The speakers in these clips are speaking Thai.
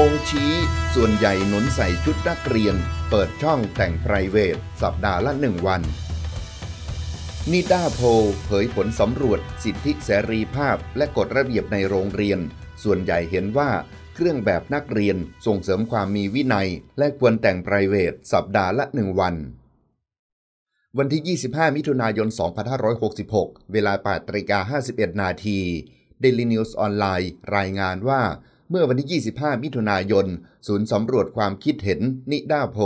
พงชี้ ส่วนใหญ่หนุนใส่ชุดนักเรียน เปิดช่องแต่งไพรเวท สัปดาห์ละหนึ่งวัน นิด้าโพเผยผลสำรวจ สิทธิเสรีภาพ และกฎระเบียบในโรงเรียน ส่วนใหญ่เห็นว่า เครื่องแบบนักเรียนส่งเสริมความมีวินัย และควรแต่งไพรเวท สัปดาห์ละหนึ่งวัน วันที่ 25 มิถุนายน 2566 เวลา8ตริกา51 นาทีเดลินิวส์ออนไลน์รายงานว่าเมื่อวันที่25 มิถุนายน ศูนย์สำรวจความคิดเห็นนิด้าโพ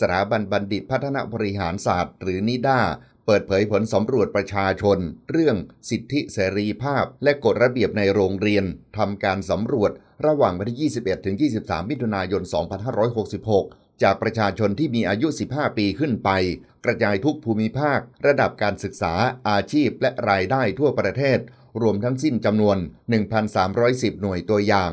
สถาบันบัณฑิตพัฒนบริหารศาสตร์ หรือนิด้า เปิดเผยผลสำรวจประชาชน เรื่อง สิทธิเสรีภาพและกฎระเบียบในโรงเรียน ทำการสำรวจระหว่างวันที่21ถึง23มิถุนายน 2566 จากประชาชนที่มีอายุ 15 ปีขึ้นไป กระจายทุกภูมิภาค ระดับการศึกษา อาชีพ และรายได้ทั่วประเทศ รวมทั้งสิ้นจำนวน 1,310 หน่วยตัวอย่าง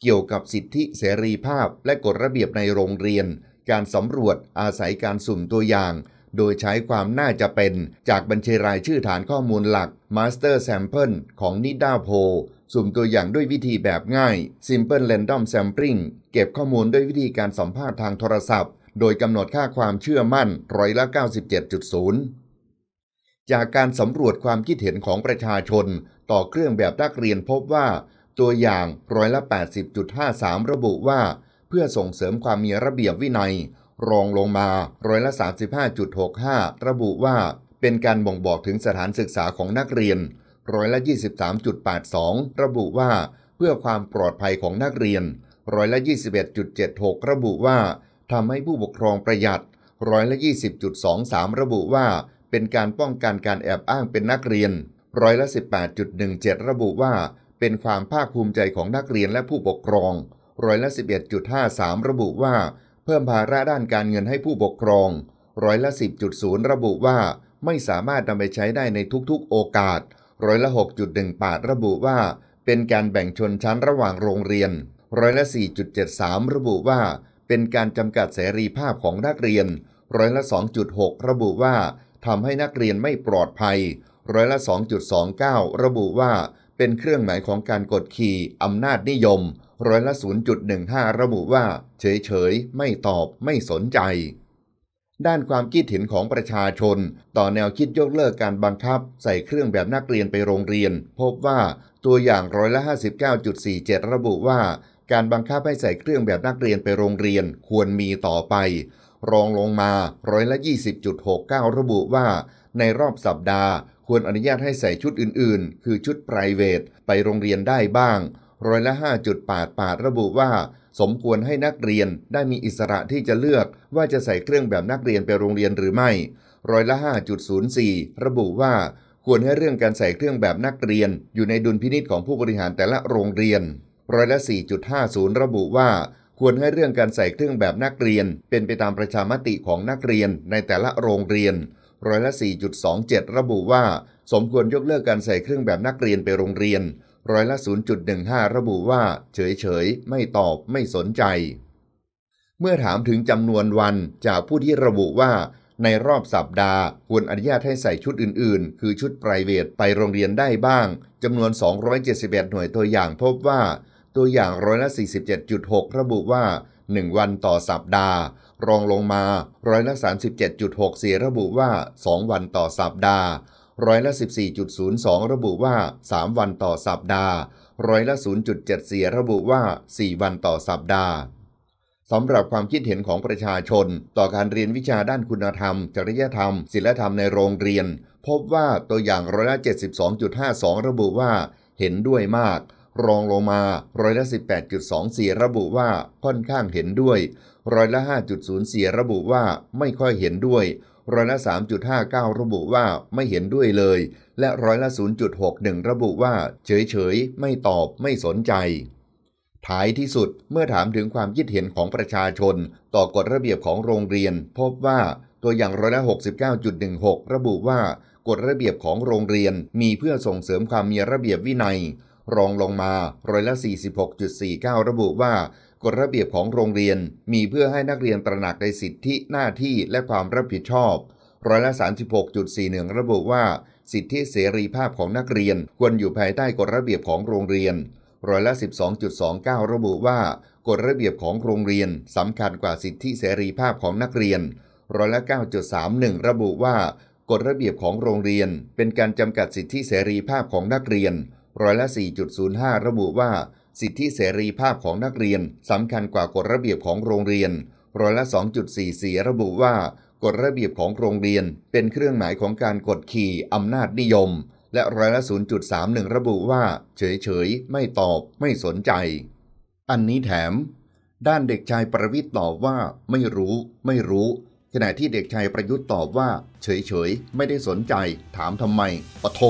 เกี่ยวกับสิทธิเสรีภาพและกฎระเบียบในโรงเรียน การสำรวจอาศัยการสุ่มตัวอย่าง โดยใช้ความน่าจะเป็น จากบัญชีรายชื่อฐานข้อมูลหลัก Master Sample ของ Nida p o สุ่มตัวอย่างด้วยวิธีแบบง่าย Simple Random Sampling เก็บข้อมูลด้วยวิธีการสัมภาษณ์ทางโทรศัพท์ โดยกำหนดค่าความเชื่อมั่นร้อยละ 97.0 จากการสำรวจความคิดเห็นของประชาชน ต่อเครื่องแบบนักเรียนพบว่าตัวอย่างร้อยละ80.53 ระบุว่า เพื่อส่งเสริมความมีระเบียบวินัย รองลงมาร้อยละ35.65 ระบุว่าเป็นการบ่งบอกถึงสถานศึกษาของนักเรียนร้อยละ23.82 ระบุว่า เพื่อความปลอดภัยของนักเรียนร้อยละ21.76ระบุว่าทำให้ผู้ปกครองประหยัดร้อยละ20.23 ระบุว่า เป็นการป้องกันการแอบอ้างเป็นนักเรียนร้อยละ18.17 ระบุว่าเป็นความภาคภูมิใจของนักเรียนและผู้ปกครองร้อยละ11.53 ระบุว่า เพิ่มภาระด้านการเงินให้ผู้ปกครองร้อยละ10.0 ระบุว่า ไม่สามารถนำไปใช้ได้ในทุกๆโอกาส ร้อยละ6.18 ระบุว่า เป็นการแบ่งชนชั้นระหว่างโรงเรียน ร้อยละ4.73 ระบุว่า เป็นการจำกัดเสรีภาพของนักเรียน ร้อยละ2.6 ระบุว่าทำให้นักเรียนไม่ปลอดภัยร้อยละ2.29ระบุว่าเป็นเครื่องหมายของการกดขี่อำนาจนิยม ร้อยละ 0.15 ระบุว่า เฉยๆไม่ตอบไม่สนใจ ด้านความคิดเห็นของประชาชน ต่อแนวคิดยกเลิกการบังคับใส่เครื่องแบบนักเรียนไปโรงเรียน พบว่าตัวอย่างร้อยละ 59.47 ระบุว่าการบังคับให้ใส่เครื่องแบบนักเรียนไปโรงเรียนควรมีต่อไป รองลงมาร้อยละ 20.69 ระบุว่าในรอบสัปดาห์ควรอนุญาตให้ใส่ชุดอื่นๆ คือชุด p r i v a t ไปโรงเรียนได้บ้างร้อยละ 5.88ระบุว่า สมควรให้นักเรียนได้มีอิสระที่จะเลือกว่าจะใส่เครื่องแบบนักเรียนไปโรงเรียนหรือไม่ร้อยละ 5.04 ระบุว่า ควรให้เรื่องการใส่เครื่องแบบนักเรียน อยู่ในดุลพินิษของผู้บริหารแต่ละโรงเรียน ร้อยละ 4.50 ระบุว่า ควรให้เรื่องการใส่เครื่องแบบนักเรียน เป็นไปตามประชามติของนักเรียนในแต่ละโรงเรียนร้อยละ 4.27 ระบุว่า สมควรยกเลิกการใส่เครื่องแบบนักเรียนไปโรงเรียนร้อยละ 0.15ระบุว่า เฉยๆ ไม่ตอบไม่สนใจ เมื่อถามถึงจำนวนวัน จากผู้ที่ระบุว่า ในรอบสัปดาห์ควรอนุญาตให้ใส่ชุดอื่นๆ คือชุดไพรเวทไปโรงเรียนได้บ้าง จำนวน 271 หน่วยตัวอย่างพบว่า ตัวอย่างร้อยละ 47.6 ระบุว่า1 วันต่อสัปดาห์ รองลงมาร้อยละ37.64ระบุว่า 2 วันต่อสัปดาห์ร้อยละ14.02 ระบุว่า 3 วันต่อสัปดาห์ร้อยละ0.74ระบุว่า 4 วันต่อสัปดาห์สำหรับความคิดเห็นของประชาชน ต่อการเรียนวิชาด้านคุณธรรม จริยธรรมศิลธรรมในโรงเรียน พบว่าตัวอย่างร้อยละ72.52 ระบุว่าเห็นด้วยมากรองลงมาร้อยละ18.24ระบุว่าค่อนข้างเห็นด้วยร้อยละ 5.04ระบุว่าไม่ค่อยเห็นด้วยร้อยละ 3.59 ระบุว่าไม่เห็นด้วยเลย และร้อยละ 0.61ระบุว่า เฉยๆไม่ตอบไม่สนใจ ท้ายที่สุดเมื่อถามถึงความคิดเห็นของประชาชนต่อกฎระเบียบของโรงเรียน พบว่าตัวอย่างร้อยละ69.16 ระบุว่ากฎระเบียบของโรงเรียนมีเพื่อส่งเสริมความมีระเบียบวินัยรองลงมาร้อยละ 46.49 ระบุว่ากฎระเบียบของโรงเรียนมีเพื่อให้นักเรียนตระหนักในสิทธิหน้าที่และความรับผิดชอบร้อยละ 36.41 ระบุว่า สิทธิเสรีภาพของนักเรียนควรอยู่ภายใต้กฎระเบียบของโรงเรียนร้อยละ 12.29 ระบุว่า กฎระเบียบของโรงเรียนสำคัญกว่าสิทธิเสรีภาพของนักเรียนร้อยละ 9.31 ระบุว่ากฎระเบียบของโรงเรียนเป็นการจำกัดสิทธิเสรีภาพของนักเรียนร้อยละ4.05 ระบุว่า สิทธิเสรีภาพของนักเรียน สำคัญกว่ากฎระเบียบของโรงเรียนร้อยละ 2.44 ระบุว่า กฎระเบียบของโรงเรียน เป็นเครื่องหมายของการกดขี่อำนาจนิยม และร้อยละ 0.31 ระบุว่า เฉยๆไม่ตอบ ไม่สนใจ อันนี้แถม ด้านเด็กชายประวิทย์ตอบว่า ไม่รู้ ไม่รู้ ขณะที่เด็กชายประยุทธ์ตอบว่า เฉยๆไม่ได้สนใจ ถามทำไมปะโท